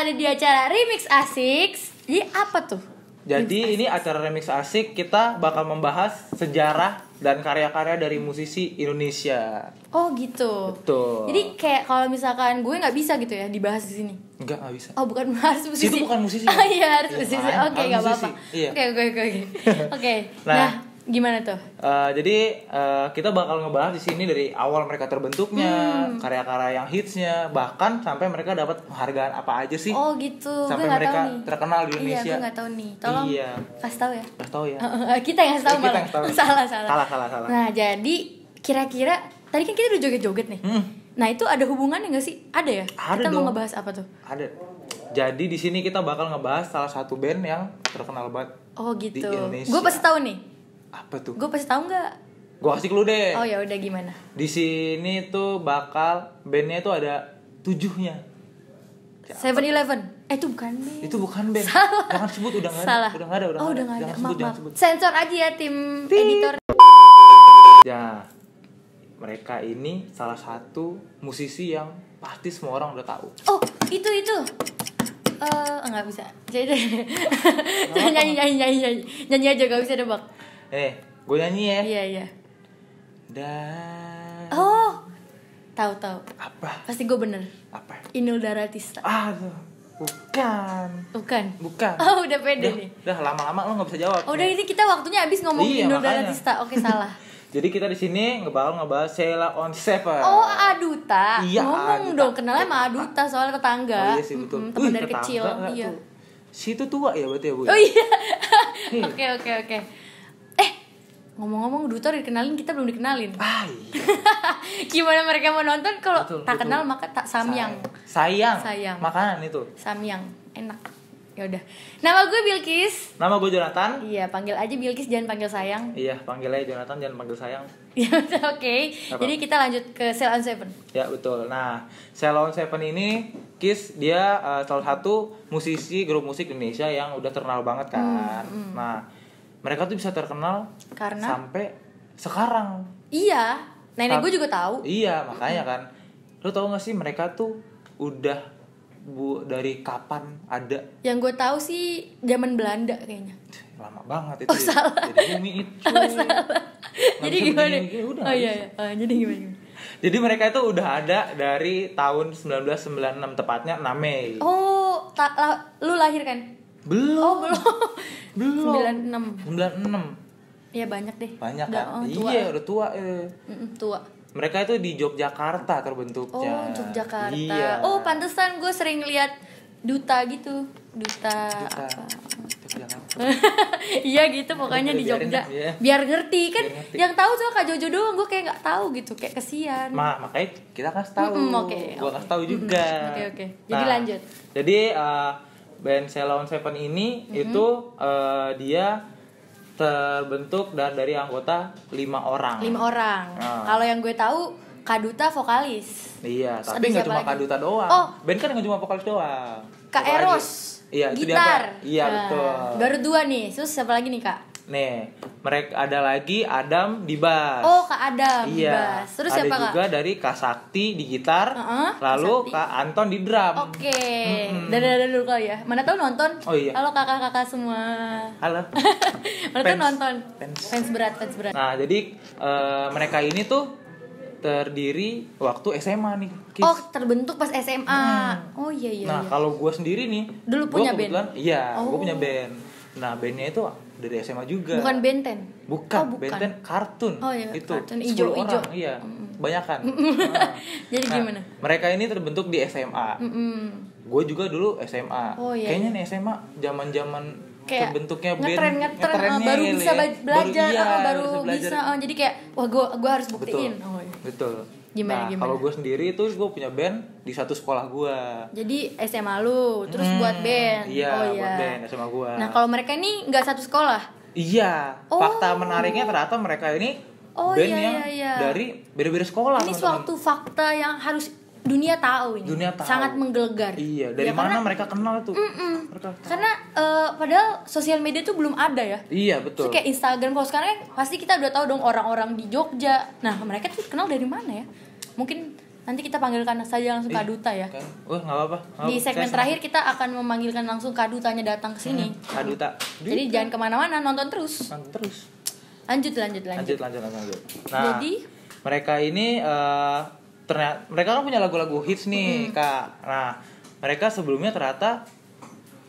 ada di acara Remix Asik. Jadi apa tuh? Jadi Remix ini acara Remix Asik kita bakal membahas sejarah dan karya-karya dari musisi Indonesia. Oh gitu. Betul. Jadi kayak kalau misalkan gue nggak bisa gitu ya dibahas di sini. Enggak, nggak bisa. Oh, bukan harus musisi. Itu bukan musisi. Oh iya, harus iya, musisi. Oke, okay, apa-apa. Iya. Oke, oke, oke. Oke. Nah, nah Gimana tuh? Uh, jadi uh, kita bakal ngebahas di sini dari awal mereka terbentuknya, hmm. karya-karya yang hitsnya, bahkan sampai mereka dapat penghargaan apa aja sih? Oh gitu. Sampai gue mereka tahu nih. terkenal di iya, Indonesia. Iya, gue gak tahu nih. Tolong iya. kasih tahu ya. Kasih tahu ya. Eh, kita yang tahu malah. Ya. salah, salah. Salah, salah, salah. Nah, jadi kira-kira tadi kan kita udah joget-joget nih. Hmm. Nah, itu ada hubungannya gak sih? Ada ya? Ada kita dong. mau ngebahas apa tuh? Ada. Jadi di sini kita bakal ngebahas salah satu band yang terkenal banget Oh gitu. Gue pasti tahu nih apa tuh? Gue pasti tahu nggak? Gue kasih clue deh. Oh ya udah gimana? Di sini tuh bakal bandnya tuh ada tujuhnya. Seven Eleven. Eh itu bukan band. Itu bukan band. Salah. Jangan sebut udah nggak ada. Salah. Udah nggak ada. Udah oh udah nggak ada. Jangan sebut, sebut. Sensor aja ya tim editor. Ya mereka ini salah satu musisi yang pasti semua orang udah tahu. Oh itu itu. Eh uh, nggak bisa. Jadi nyanyi nyanyi nyanyi nyanyi nyanyi aja gak bisa debak eh gue nyanyi ya iya iya dan oh tahu tahu apa pasti gue bener apa Inul Daratista ah bukan bukan bukan oh udah pede udah, nih udah lama-lama lo gak bisa jawab oh, udah iya. ini kita waktunya habis ngomong iya, Inul Daratista oke salah Jadi kita di sini ngebahas ngebahas Sheila on Seven. Oh, Aduta. Iya, Ngomong Aduta. dong, kenalnya sama Aduta soalnya tetangga. Oh, iya sih, betul. Mm -hmm, teman dari kecil. Iya. Tuh. Si itu tua ya berarti ya, Bu? Ya? Oh iya. iya. Oke, oke, oke ngomong-ngomong Duta udah dikenalin kita belum dikenalin ah, iya. gimana mereka mau nonton kalau tak kenal maka tak samyang sayang sayang makanan itu samyang enak ya udah nama gue Bilkis nama gue Jonathan iya panggil aja Bilkis jangan panggil sayang iya panggil aja Jonathan jangan panggil sayang ya oke okay. jadi kita lanjut ke Selon on Seven ya betul nah Selon on Seven ini Kis dia uh, salah satu musisi grup musik Indonesia yang udah terkenal banget kan hmm, hmm. nah mereka tuh bisa terkenal karena sampai sekarang iya nenek gue juga tahu iya makanya kan lo tau gak sih mereka tuh udah bu dari kapan ada yang gue tahu sih zaman Belanda kayaknya lama banget itu oh, ya. salah. jadi bumi oh, itu oh, salah. Iya, iya. oh, jadi gimana udah oh iya, iya. Uh, jadi gimana, jadi mereka itu udah ada dari tahun 1996 tepatnya 6 Mei oh ta la lu lahir kan belum. Oh, belum. belum. 96. 96. Iya banyak deh. Banyak kan? Oh, Iya, udah tua. Eh. Mm-mm, tua. Mereka itu di Yogyakarta terbentuknya. Oh, Yogyakarta. Iya. Oh, pantesan gue sering lihat duta gitu. Duta, duta. apa? Iya gitu pokoknya di Jogja. Ya. Biar ngerti kan Biar ngerti. yang tahu cuma Kak Jojo doang, gue kayak nggak tahu gitu, kayak kesian. Ma, makanya kita kasih tahu. Mm okay, gue okay. kasih tahu juga. Oke, mm oke. Okay, Jadi nah, lanjut. Jadi uh, band Selon Seven ini mm-hmm. itu uh, dia terbentuk dan dari anggota lima orang. Lima orang. Uh. Kalau yang gue tahu Kaduta vokalis. Iya, tapi nggak cuma lagi? Kaduta doang. Oh. Band kan nggak cuma vokalis doang. Kak Eros. Iya, itu gitar. Dia, iya, nah, betul. Baru dua nih. Terus siapa lagi nih, Kak? Nih, mereka ada lagi Adam di bass. Oh, Kak Adam iya. bass. Terus ada siapa Kak? Ada juga dari Kak Sakti di gitar, uh -huh, lalu Kak, Kak Anton di drum. Oke. Okay. Hmm. Dan dulu kali ya. Mana tahu nonton. Oh iya. Halo kakak-kakak semua. Halo. Mana tahu nonton. Fans. fans berat, fans berat. Nah, jadi uh, mereka ini tuh terdiri waktu SMA nih. Kis. Oh, terbentuk pas SMA. Hmm. Oh iya iya. Nah, iya. kalau gue sendiri nih, dulu punya band. Iya, oh. gue punya band. Nah, bandnya itu dari SMA juga. Bukan Benten. Bukan, oh, bukan. Benten kartun. Oh iya, itu. kartun ijo, ijo. orang, iya. Mm. Banyak kan. nah. Jadi nah, gimana? Mereka ini terbentuk di SMA. Gue juga dulu SMA. Oh, iya, Kayaknya iya. nih SMA zaman-zaman kayak bentuknya ngetren ngetren ya. iya, oh, baru bisa belajar baru, iya, baru bisa, belajar. bisa oh, jadi kayak wah gue gue harus buktiin Oh, betul gimana nah, gimana kalau gue sendiri itu gue punya band di satu sekolah gue jadi SMA lu terus hmm, buat band iya oh, iya. buat band SMA gue nah kalau mereka ini nggak satu sekolah iya oh. fakta menariknya ternyata mereka ini oh, band iya, yang iya, iya. dari beda-beda sekolah ini suatu fakta yang harus dunia tahu ini dunia tahu. sangat menggelegar iya ya, dari ya, mana karena, mereka kenal tuh mm -mm. Mereka karena uh, padahal sosial media tuh belum ada ya iya betul so, kayak Instagram kalau sekarang kan pasti kita udah tahu dong orang-orang di Jogja nah mereka tuh kenal dari mana ya mungkin nanti kita panggilkan saja langsung Ih, Kak ya. Kan. nggak apa-apa. Di segmen Saya terakhir kita akan memanggilkan langsung kadutanya datang ke sini. Hmm, Kaduta Duta. Jadi jangan kemana-mana, nonton terus. Nonton terus. Lanjut, lanjut, lanjut. Lanjut, lanjut, lanjut. Nah, Jadi mereka ini uh, ternyata mereka kan punya lagu-lagu hits nih mm. kak nah mereka sebelumnya ternyata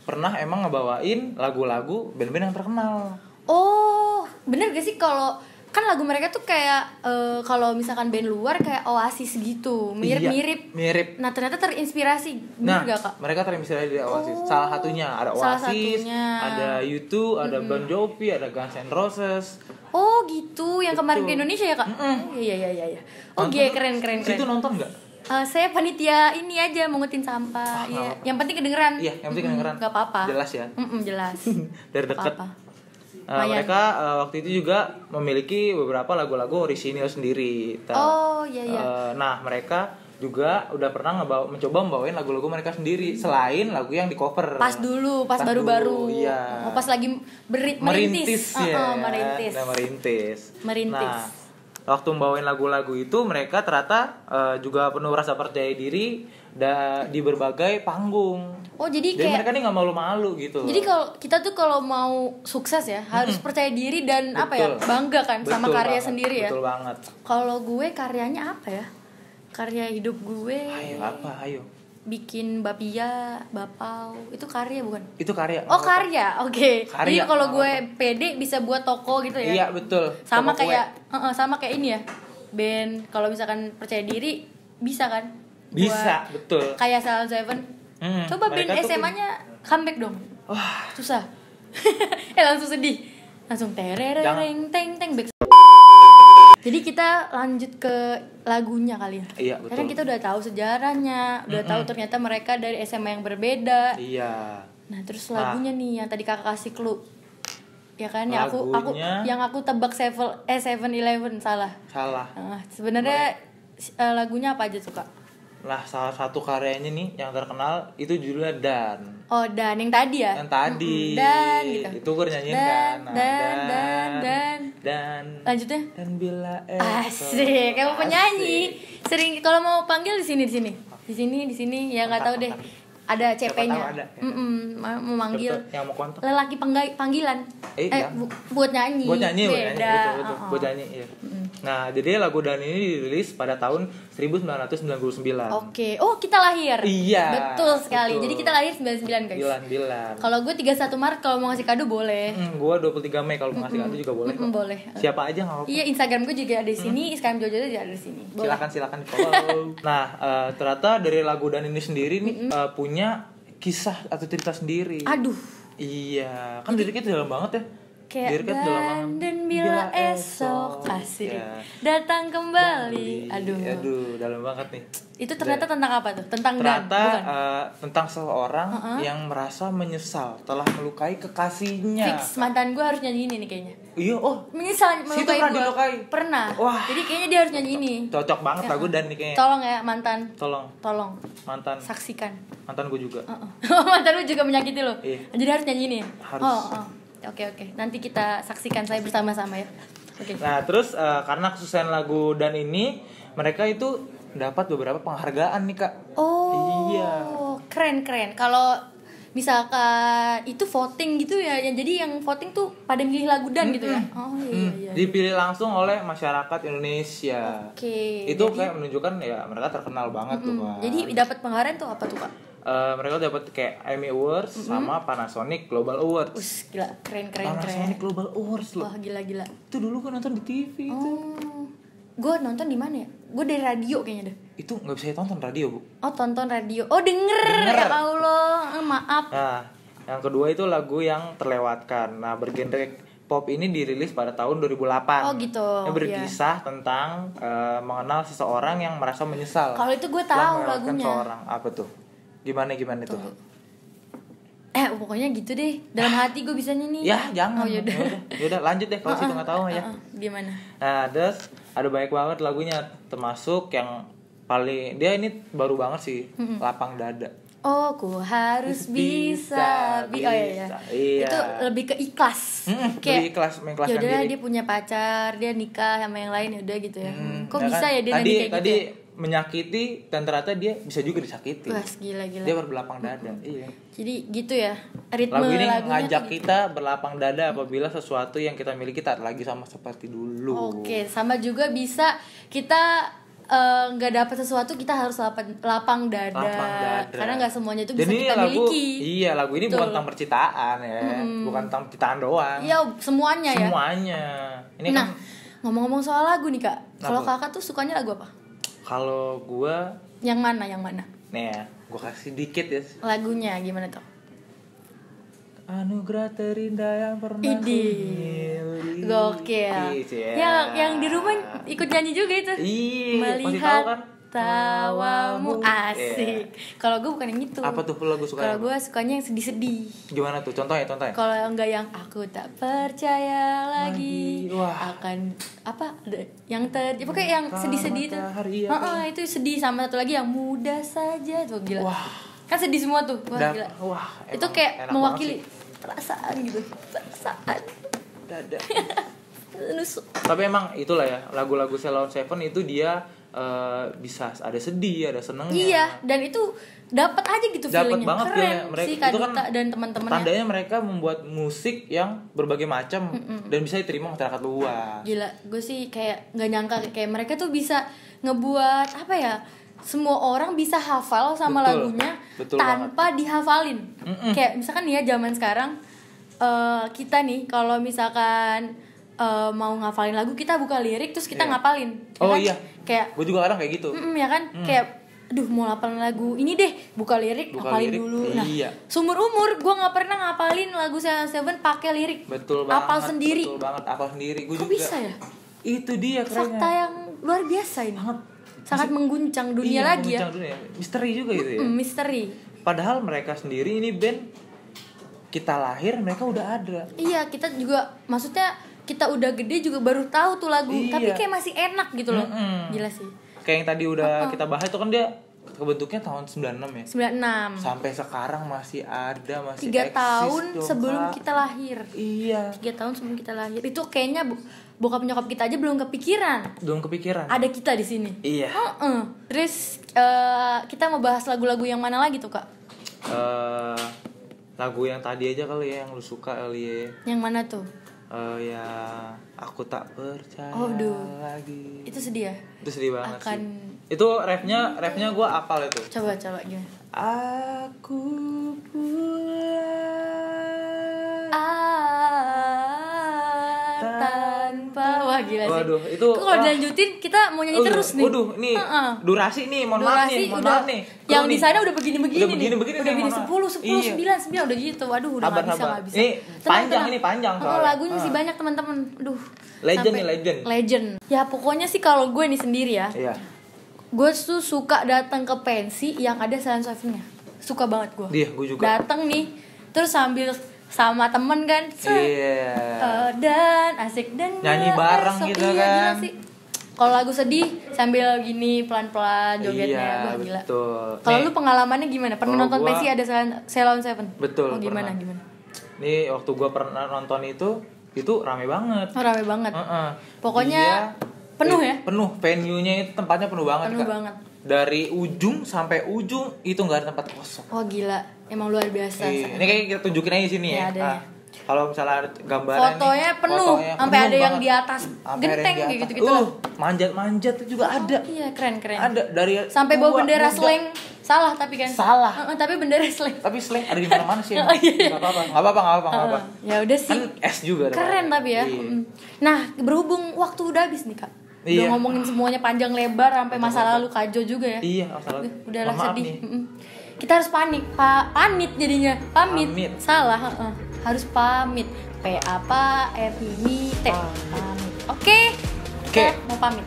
pernah emang ngebawain lagu-lagu band-band yang terkenal oh bener gak sih kalau kan lagu mereka tuh kayak uh, kalau misalkan band luar kayak Oasis gitu mirip-mirip iya, mirip nah ternyata terinspirasi bener nah gak, kak mereka terinspirasi dari Oasis oh, salah satunya ada Oasis satunya. ada youtube ada mm -hmm. Bon Jovi ada Guns N' Roses Oh gitu, yang Betul. kemarin ke Indonesia ya kak? Mm -mm. Iya iya iya iya. Oke keren keren keren. Itu nonton nggak? Uh, saya panitia ini aja mengutin sampah. Ah, ya. Yang penting kedengeran. Iya, yang penting kedengeran. Mm kedengeran. gak apa-apa. Jelas ya. Mm -mm, jelas. Dari dekat. Uh, mereka uh, waktu itu juga memiliki beberapa lagu-lagu orisinil sendiri. Ta. Oh iya iya. Uh, nah mereka juga udah pernah ngebawa, mencoba membawain lagu-lagu mereka sendiri selain lagu yang di cover pas dulu pas baru-baru iya. oh, pas lagi beri, merintis merintis, ya. uh -uh, merintis. Nah, merintis merintis nah waktu membawain lagu-lagu itu mereka ternyata uh, juga penuh rasa percaya diri da di berbagai panggung. Oh jadi, jadi kayak mereka nih nggak malu-malu gitu. Jadi kalau kita tuh kalau mau sukses ya harus percaya diri dan betul. apa ya bangga kan betul sama karya banget, sendiri ya. Betul banget. Kalau gue karyanya apa ya? Karya hidup gue. Ayo apa? Ayo. Bikin bapia, bapau itu karya bukan? Itu karya. Oh karya, oke. Okay. Jadi kalau gue pede bisa buat toko gitu ya? Iya betul. Sama toko kayak, -uh, sama kayak ini ya. Ben kalau misalkan percaya diri bisa kan? Bisa, betul. Kayak Salon Seven. Hmm, Coba bin SMA-nya comeback dong. Wah, susah. eh langsung sedih. Langsung terereng teng teng back. Jadi kita lanjut ke lagunya kali ya. Iya, betul. Karena kita udah tahu sejarahnya, udah mm -mm. tahu ternyata mereka dari SMA yang berbeda. Iya. Nah, terus nah. lagunya nah. nih yang tadi Kakak kasih clue. Ya kan, lagunya... yang aku aku yang aku tebak Seven eh Seven Eleven salah. Salah. Nah, sebenarnya uh, lagunya apa aja suka lah salah satu karyanya nih yang terkenal itu judulnya Dan. Oh Dan yang tadi ya? Yang tadi. Mm -hmm. Dan gitu. Itu gue nyanyiin dan, kan. Nah, dan, dan, dan, dan, Lanjutnya? Dan bila eh. Asik, kamu penyanyi. Sering kalau mau panggil di sini di sini. Di sini di sini ya nggak tahu deh ada CP-nya ya. Kan? mm memanggil yang mau kontak. lelaki penggai, panggilan eh, eh iya. bu- buat nyanyi buat nyanyi beda buat nyanyi, betul, betul. uh -huh. buat nyanyi ya. mm. nah jadi lagu dan ini dirilis pada tahun 1999 oke okay. oh kita lahir iya betul sekali betul. jadi kita lahir 99 guys 99 kalau gue 31 Maret kalau mau ngasih kado boleh mm, gue 23 Mei kalau mau ngasih kado juga boleh mm -hmm. boleh siapa aja nggak apa iya Instagram gue juga ada di sini mm. Instagram Jojo juga ada di sini boleh. silakan silakan follow nah uh, ternyata dari lagu dan ini sendiri nih uh, punya punya kisah atau cerita sendiri. Aduh. Iya, kan diri kita dalam banget ya kayak kan dan, dan bila, esok kasih ya. datang kembali. kembali Aduh. Aduh, dalam banget nih. Itu ternyata tentang apa tuh? Tentang ternyata dan, bukan? Uh, tentang seseorang uh -huh. yang merasa menyesal telah melukai kekasihnya. Fix mantan gue harus nyanyi ini nih kayaknya. Iya, oh. Menyesal melukai pernah gua. dilukai. Pernah. Wah. Jadi kayaknya dia harus nyanyi ini. Cocok banget ya. lagu ya. dan nih kayaknya. Tolong ya mantan. Tolong. Tolong. Mantan. Saksikan. Mantan gue juga. Uh -uh. mantan lu juga menyakiti lo. Iya. Jadi harus nyanyi ini. Harus. Oh, oh. Oke oke, nanti kita saksikan saya bersama-sama ya. Oke. Okay. Nah terus uh, karena kesuksesan lagu dan ini mereka itu dapat beberapa penghargaan nih kak. Oh. Iya. Keren keren. Kalau misalkan itu voting gitu ya yang jadi yang voting tuh pada milih lagu dan -hmm. gitu ya oh iya, mm. iya dipilih langsung oleh masyarakat Indonesia oke okay, itu jadi, kayak menunjukkan ya mereka terkenal banget -hmm. tuh pak jadi dapat penghargaan tuh apa tuh kak? Uh, mereka dapat kayak Emmy Awards mm -hmm. sama Panasonic Global Awards. Us, gila, keren keren Panasonic keren. Global Awards loh. Wah, gila gila. Itu dulu kan nonton di TV oh. itu. Gue nonton di mana ya? Gue dari radio kayaknya deh. Itu nggak bisa tonton radio, Bu. Oh, tonton radio. Oh, denger. denger. Ya Allah, eh, maaf. Nah, yang kedua itu lagu yang terlewatkan. Nah, bergenre pop ini dirilis pada tahun 2008. Oh gitu. Yang berkisah iya. tentang uh, mengenal seseorang yang merasa menyesal. Kalau itu gue tahu lagunya. Seorang apa tuh? gimana gimana tuh eh pokoknya gitu deh dalam hati gue bisa nih ya jangan oh, yaudah. yaudah ya lanjut deh kalau uh, situ nggak tahu uh, ya oh, gimana nah terus ada banyak banget lagunya termasuk yang paling dia ini baru banget sih -hmm. lapang dada Oh, ku harus bisa, bisa, oh iya, iya. iya. Itu lebih ke ikhlas. Hmm, Kayak lebih ikhlas mengikhlaskan ya diri. dia punya pacar, dia nikah sama yang lain ya udah gitu ya. Hmm, Kok ya bisa kan? ya dia tadi, kayak gitu tadi gitu? menyakiti dan ternyata dia bisa juga disakiti. Wah, gila gila. Dia berlapang dada. Mm-hmm. Iya. Jadi gitu ya. Ritme lagu ini ngajak gitu. kita berlapang dada apabila sesuatu yang kita miliki tak lagi sama seperti dulu. Oke, sama juga bisa kita eh, nggak uh, dapat sesuatu kita harus lapang, lapang dada, lapang dada. karena nggak semuanya itu bisa Jadi kita lagu, miliki iya lagu ini Betul. Ya, bukan tentang percintaan ya hmm. bukan tentang percintaan doang iya semuanya, semuanya. ya semuanya ini nah kan... ngomong-ngomong soal lagu nih kak kalau kakak tuh sukanya lagu apa kalau gue Yang mana, yang mana? Nih ya, gue kasih dikit ya Lagunya gimana tuh? Anugerah terindah yang pernah Idi. Gokil. yeah. Ya, yang di rumah ikut nyanyi juga itu. Iya, melihat kan? tawamu asik. Yeah. Kalau gue bukan yang itu. Apa tuh lagu suka? Kalau gue sukanya yang sedih-sedih. Gimana tuh? contoh Contohnya, contohnya. Kalau enggak yang aku tak percaya lagi, lagi. Wah. akan apa? Yang tadi ya pokoknya yang sedih-sedih itu. Oh, oh, itu sedih sama satu lagi yang muda saja tuh gila. Wah. Kan sedih semua tuh. Wah, gila. Wah, itu kayak mewakili perasaan gitu. Perasaan. Dada. Nusuk. Tapi emang itulah ya lagu-lagu Selon Seven itu dia uh, bisa ada sedih ada senengnya iya dan itu dapat aja gitu dapat banget keren mereka si itu kan dan teman-temannya tandanya mereka membuat musik yang berbagai macam mm -mm. dan bisa diterima masyarakat luas gila gue sih kayak nggak nyangka kayak mereka tuh bisa ngebuat apa ya semua orang bisa hafal sama betul, lagunya betul tanpa banget. dihafalin mm -mm. kayak misalkan ya zaman sekarang uh, kita nih kalau misalkan uh, mau ngafalin lagu kita buka lirik terus kita yeah. ngapalin ya oh kan? iya kayak gue juga kadang kayak gitu mm ya kan mm. kayak aduh mau ngapalin lagu ini deh buka lirik buka ngapalin lirik, dulu nah iya. sumur umur gue nggak pernah ngapalin lagu Seven Seven pakai lirik betul banget apal sendiri betul banget apal sendiri gue juga bisa ya itu dia kerennya. fakta yang luar biasa ini banget sangat Maksud, mengguncang dunia iya, lagi ya. mengguncang ya dunia. misteri juga gitu ya mm, misteri padahal mereka sendiri ini band kita lahir mereka udah ada iya kita juga maksudnya kita udah gede juga baru tahu tuh lagu iya. tapi kayak masih enak gitu loh mm -hmm. gila sih kayak yang tadi udah uh kita bahas itu kan dia kebentuknya tahun 96 ya 96 sampai sekarang masih ada masih tiga tahun coba. sebelum kita lahir iya tiga tahun sebelum kita lahir itu kayaknya bu bokap nyokap kita aja belum kepikiran belum kepikiran ada kita di sini iya uh -uh. terus uh, kita mau bahas lagu-lagu yang mana lagi tuh kak uh, lagu yang tadi aja kali ya yang lu suka kali ya yang mana tuh Oh ya, aku tak percaya oh, duh. lagi. Itu sedih ya? Itu sedih banget Akan... sih. Itu refnya, refnya gue apal itu. Coba, coba gimana? Aku pulang. Ah. lupa wah gila sih waduh itu kalau dilanjutin kita mau nyanyi waduh, terus nih waduh nih uh -uh. durasi nih mohon durasi maaf nih mohon udah, maaf nih Kalo yang di sana udah begini begini udah begini begini udah begini sepuluh sepuluh iya. sembilan sembilan udah gitu waduh udah nggak bisa nggak bisa ini tenang, panjang tenang. ini panjang kalau oh, lagunya uh. sih ah. banyak teman-teman duh legend nih legend legend ya pokoknya sih kalau gue nih sendiri ya iya. gue tuh suka datang ke pensi yang ada salon swiftnya suka banget gue iya gue juga datang nih terus sambil sama temen kan iya yeah. dan asik dan nyanyi bareng esok. gitu iya, kan kalau lagu sedih sambil gini pelan-pelan iya, jogetnya yeah, Wah, gila. Kalau lu pengalamannya gimana? Pernah nonton gua, Messi ada selon Seven? Betul. Oh, gimana pernah. gimana? Nih waktu gua pernah nonton itu itu rame banget. Oh, rame banget. Uh -uh. Pokoknya dia, penuh eh, ya? Penuh venue-nya itu tempatnya penuh banget. Penuh Kak. banget dari ujung sampai ujung itu nggak ada tempat kosong. Oh gila, emang luar biasa. Iya. Ini kayak kita tunjukin aja di sini iya, ya. ya. Ah, kalau misalnya gambar fotonya nih, penuh, sampai ada yang di atas sampai genteng atas. gitu-gitu uh, Manjat-manjat itu juga oh, ada. Iya, keren-keren. Ada dari sampai bawa bendera manjat. Salah tapi kan. Salah. Uh, tapi bendera slang. Tapi slang ada di mana-mana sih. Oh, iya, iya. nggak apa-apa, nggak apa-apa, apa-apa, apa. Ya udah sih. Kan S juga. Keren tapi ya. Iya. Nah, berhubung waktu udah habis nih, Kak. Iya. ngomongin semuanya panjang lebar sampai masa lalu Kajo juga ya. Iya, masa lalu. Udahlah sedih. Kita harus panik, pa Panit jadinya. Pamit. Pamit. Salah, uh, Harus pamit. P apa M I T. Pamit. Oke. Oke. Okay. Mau pamit.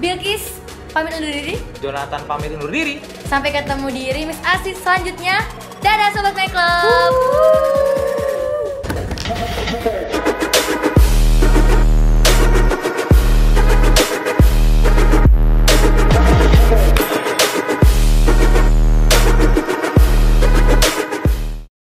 Bilkis pamit undur diri. Jonathan pamit undur diri. Sampai ketemu di Rimis asis selanjutnya. Dadah sobat Make Club.